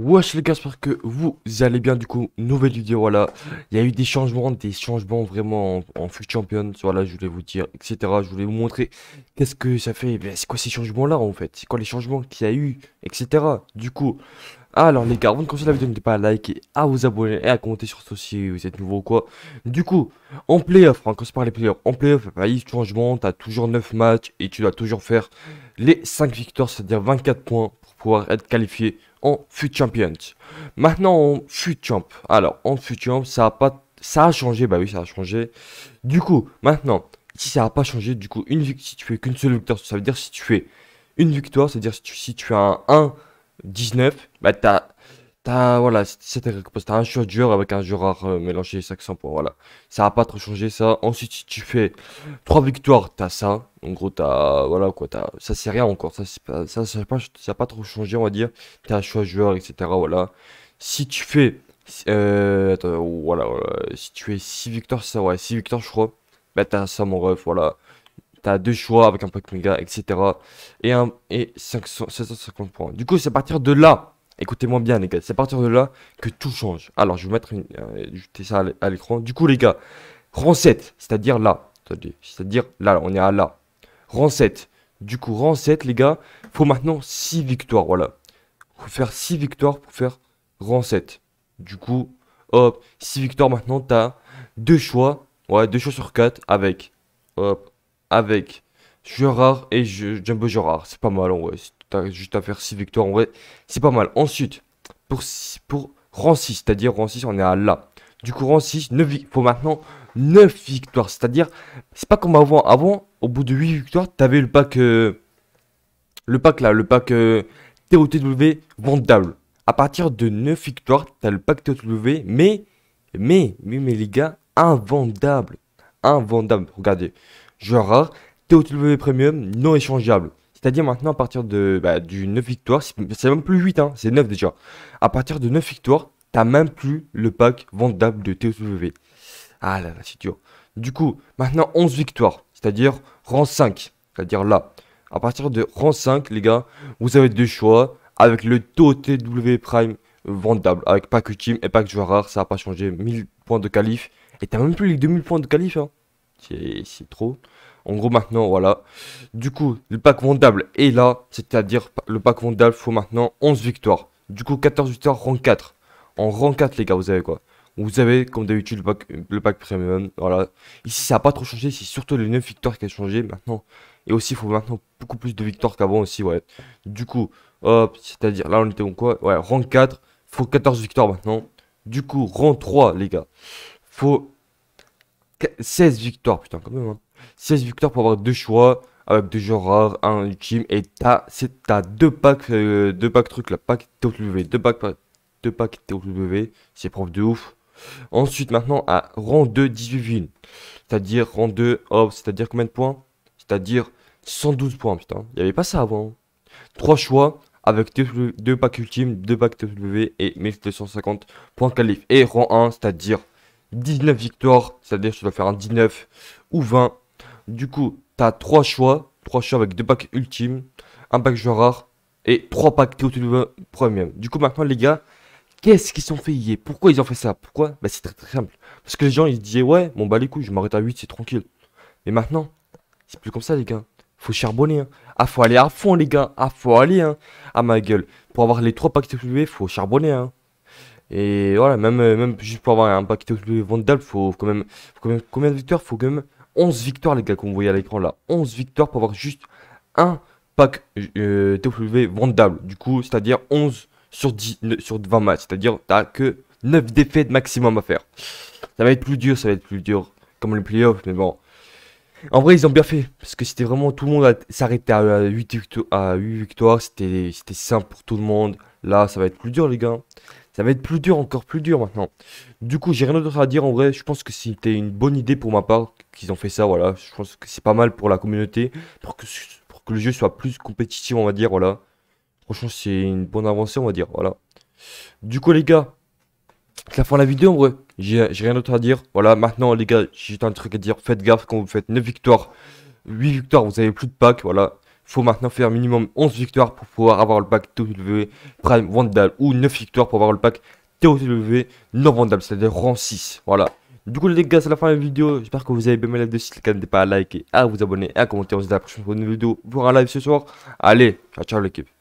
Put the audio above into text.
Wesh les gars, j'espère que vous allez bien du coup, nouvelle vidéo, voilà, il y a eu des changements, des changements vraiment en, fut Champions. champion, voilà, je voulais vous dire, etc, je voulais vous montrer qu'est-ce que ça fait, ben, c'est quoi ces changements là en fait, c'est quoi les changements qu'il y a eu, etc, du coup, ah, alors les gars, avant de commencer la vidéo, n'hésitez pas à liker, à vous abonner et à commenter sur ceci si vous êtes nouveau ou quoi. Du coup, en playoff, hein, quand se parle des playoffs, en playoff, bah, il changement, tu as toujours 9 matchs et tu dois toujours faire les 5 victoires, c'est-à-dire 24 points pour pouvoir être qualifié en FUT Champions. Maintenant en FUT Champ, alors en FUT Champ, ça a, pas... ça a changé, bah oui ça a changé. Du coup, maintenant, si ça n'a pas changé, du coup, une... si tu fais qu'une seule victoire, ça veut dire si tu fais une victoire, c'est-à-dire si si tu as un 1 19, bah t'as t'as voilà, c'était un choix dur avec un joueur rare mélangé 500 points, voilà. Ça va pas trop changé ça. Ensuite, si tu fais 3 victoires, t'as ça. En gros, t'as voilà quoi, t'as ça c'est rien encore, ça c'est pas ça ça pas, ça a pas trop changé, on va dire. T'as un choix joueur etc. voilà. Si tu fais euh, voilà, si tu fais 6 victoires, ça ouais, 6 victoires je crois. Bah t'as ça mon ref, voilà. T'as deux choix avec un méga, etc. Et, un, et 500, points. Du coup, c'est à partir de là, écoutez-moi bien les gars, c'est à partir de là que tout change. Alors, je vais mettre une, euh, ça à l'écran. Du coup, les gars, rang 7, c'est-à-dire là. C'est-à-dire là, on est à là. Rang 7. Du coup, rang 7, les gars, faut maintenant 6 victoires, voilà. Faut faire 6 victoires pour faire rang 7. Du coup, hop, 6 victoires maintenant, t'as deux choix. Ouais, deux choix sur 4 avec, hop, avec Gérard et Jumbo Gérard. C'est pas mal en vrai. juste à faire 6 victoires en vrai. C'est pas mal. Ensuite, pour, pour rang 6, c'est-à-dire rang 6, on est à là. Du coup, rang 6, 9 faut maintenant 9 victoires. C'est-à-dire, c'est pas comme avant. Avant, au bout de 8 victoires, t'avais le pack. Euh, le pack là, le pack euh, TOTW vendable. À partir de 9 victoires, t'as le pack TOTW, mais, mais, mais, mais les gars, invendable. Invendable. Regardez, joueur rare, TOTW Premium non échangeable. C'est-à-dire maintenant à partir de bah, du 9 victoires, c'est même plus 8, hein, c'est 9 déjà. À partir de 9 victoires, t'as même plus le pack vendable de TOTW. Ah là là, c'est dur. Du coup, maintenant 11 victoires, c'est-à-dire rang 5, c'est-à-dire là. À partir de rang 5, les gars, vous avez deux choix avec le TOTW Prime vendable, avec pack ultime et pack joueur rare, ça n'a pas changé, 1000 points de qualif. Et t'as même plus les 2000 points de qualif, hein c'est trop. En gros, maintenant, voilà. Du coup, le pack vendable est là, c'est-à-dire le pack vendable faut maintenant 11 victoires. Du coup, 14 victoires, rang 4. En rang 4, les gars, vous avez quoi Vous avez, comme d'habitude, le pack, le pack premium. Voilà. Ici, ça n'a pas trop changé. C'est surtout les 9 victoires qui a changé maintenant. Et aussi, il faut maintenant beaucoup plus de victoires qu'avant aussi, ouais. Du coup, hop, c'est-à-dire, là, on était en quoi Ouais, rang 4. Faut 14 victoires maintenant. Du coup, rang 3, les gars. Faut 16 victoires, putain, quand même. 16 hein. victoires pour avoir deux choix avec deux genres rares, un ultime et t'as t'as euh, deux packs deux packs trucs là, pack TOW, deux packs deux packs TOW, c'est prof de ouf. Ensuite maintenant à rang 2 18 villes. C'est-à-dire rang 2 hop, c'est-à-dire combien de points C'est-à-dire 112 points putain. Il y avait pas ça avant. Hein. Trois choix avec deux, packs ultimes, deux packs TOW et 1250 points qualif et rang 1, c'est-à-dire 19 victoires, c'est-à-dire que tu dois faire un 19 ou 20. Du coup, tu as 3 choix, 3 choix avec 2 packs ultimes, un pack joueur rare et 3 packs to premium. Du coup, maintenant, les gars, qu'est-ce qu'ils ont fait hier Pourquoi ils ont fait ça Pourquoi Bah, c'est très très simple. Parce que les gens, ils se disaient, ouais, bon, bah, les couilles, je m'arrête à 8, c'est tranquille. Mais maintenant, c'est plus comme ça, les gars. Faut charbonner, hein. Ah, faut aller à fond, les gars. Ah, faut aller, hein. ma gueule. Pour avoir les trois packs to faut charbonner, hein. Et voilà, même, euh, même juste pour avoir un pack paquet vendable, faut, faut quand même, combien de victoires Faut quand même 11 victoires, les gars, qu'on voyait à l'écran là. 11 victoires pour avoir juste un pack euh, vendable. Du coup, c'est-à-dire 11 sur, 10, sur 20 matchs. C'est-à-dire, t'as que 9 défaites maximum à faire. Ça va être plus dur, ça va être plus dur. Comme les playoffs, mais bon. En vrai, ils ont bien fait. Parce que c'était vraiment tout le monde s'arrêtait à À 8 victoires c'était simple pour tout le monde. Là, ça va être plus dur, les gars. Ça va être plus dur, encore plus dur maintenant. Du coup, j'ai rien d'autre à dire en vrai. Je pense que c'était une bonne idée pour ma part qu'ils ont fait ça. Voilà, je pense que c'est pas mal pour la communauté, pour que, le jeu soit plus compétitif, on va dire. Voilà, franchement, c'est une bonne avancée, on va dire. Voilà. Du coup, les gars, c'est la fin de la vidéo en vrai. J'ai rien d'autre à dire. Voilà, maintenant, les gars, j'ai un truc à dire. Faites gaffe quand vous faites 9 victoires, 8 victoires, vous avez plus de packs. Voilà, faut maintenant faire minimum 11 victoires pour pouvoir avoir le pack TOW Prime Vandal ou 9 victoires pour avoir le pack TOW non Vandal, c'est-à-dire rang 6. Voilà. Du coup les gars c'est la fin de la vidéo, j'espère que vous avez aimé la vidéo, si le cas n'hésitez pas à liker, à vous abonner, à commenter, on se dit à la prochaine pour une vidéo pour un live ce soir. Allez, ciao ciao l'équipe.